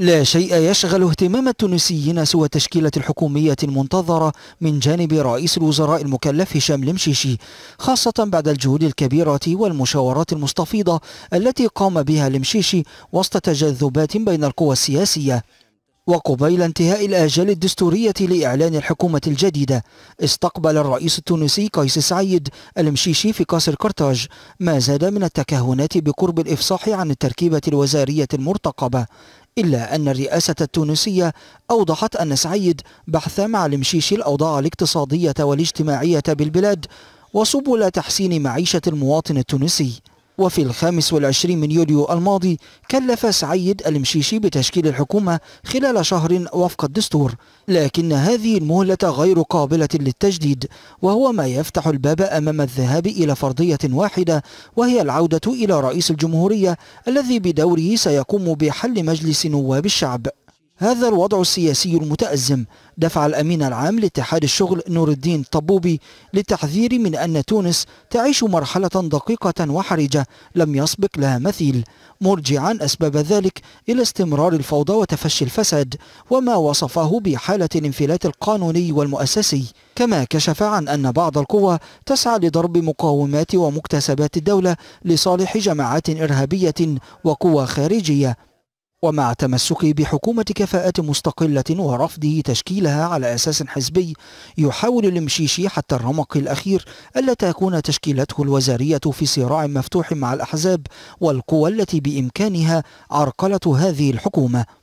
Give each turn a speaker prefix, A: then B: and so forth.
A: لا شيء يشغل اهتمام التونسيين سوى التشكيلة الحكومية المنتظرة من جانب رئيس الوزراء المكلف هشام المشيشي خاصة بعد الجهود الكبيرة والمشاورات المستفيضة التي قام بها المشيشي وسط تجاذبات بين القوى السياسية وقبيل انتهاء الآجال الدستورية لإعلان الحكومة الجديدة استقبل الرئيس التونسي قيس سعيد المشيشي في قصر كرتاج ما زاد من التكهنات بقرب الإفصاح عن التركيبة الوزارية المرتقبة إلا أن الرئاسة التونسية أوضحت أن سعيد بحث مع المشيشي الأوضاع الاقتصادية والاجتماعية بالبلاد وسبل تحسين معيشة المواطن التونسي وفي الخامس والعشرين من يوليو الماضي كلف سعيد المشيشي بتشكيل الحكومة خلال شهر وفق الدستور لكن هذه المهلة غير قابلة للتجديد وهو ما يفتح الباب أمام الذهاب إلى فرضية واحدة وهي العودة إلى رئيس الجمهورية الذي بدوره سيقوم بحل مجلس نواب الشعب هذا الوضع السياسي المتأزم دفع الأمين العام لاتحاد الشغل نور الدين طبوبي للتحذير من أن تونس تعيش مرحلة دقيقة وحرجة لم يسبق لها مثيل مرجعا أسباب ذلك إلى استمرار الفوضى وتفشي الفساد وما وصفه بحالة الانفلات القانوني والمؤسسي كما كشف عن أن بعض القوى تسعى لضرب مقاومات ومكتسبات الدولة لصالح جماعات إرهابية وقوى خارجية ومع تمسكه بحكومة كفاءة مستقلة ورفضه تشكيلها على أساس حزبي يحاول المشيشي حتى الرمق الأخير ألا تكون تشكيلته الوزارية في صراع مفتوح مع الأحزاب والقوى التي بإمكانها عرقلة هذه الحكومة